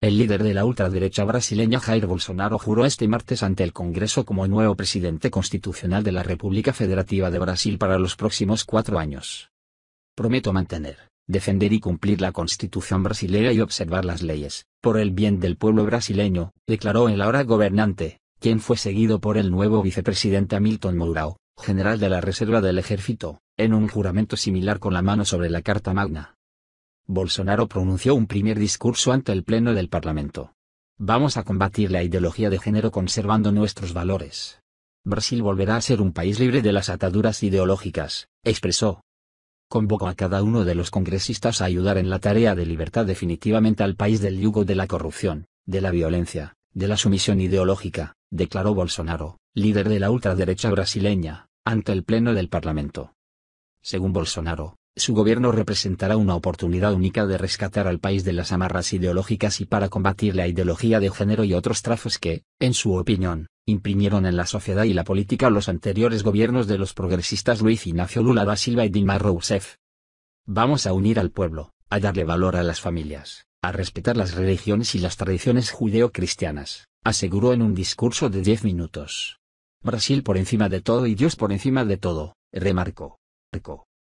El líder de la ultraderecha brasileña Jair Bolsonaro juró este martes ante el Congreso como nuevo presidente constitucional de la República Federativa de Brasil para los próximos cuatro años. Prometo mantener, defender y cumplir la constitución brasileña y observar las leyes, por el bien del pueblo brasileño, declaró en la hora gobernante, quien fue seguido por el nuevo vicepresidente Hamilton Mourão, general de la Reserva del Ejército, en un juramento similar con la mano sobre la Carta Magna. Bolsonaro pronunció un primer discurso ante el Pleno del Parlamento. Vamos a combatir la ideología de género conservando nuestros valores. Brasil volverá a ser un país libre de las ataduras ideológicas, expresó. Convocó a cada uno de los congresistas a ayudar en la tarea de libertad definitivamente al país del yugo de la corrupción, de la violencia, de la sumisión ideológica, declaró Bolsonaro, líder de la ultraderecha brasileña, ante el Pleno del Parlamento. Según Bolsonaro, su gobierno representará una oportunidad única de rescatar al país de las amarras ideológicas y para combatir la ideología de género y otros trazos que, en su opinión, imprimieron en la sociedad y la política los anteriores gobiernos de los progresistas Luis Ignacio Lula da Silva y Dilma Rousseff. Vamos a unir al pueblo, a darle valor a las familias, a respetar las religiones y las tradiciones judeocristianas, aseguró en un discurso de 10 minutos. Brasil por encima de todo y Dios por encima de todo, remarcó.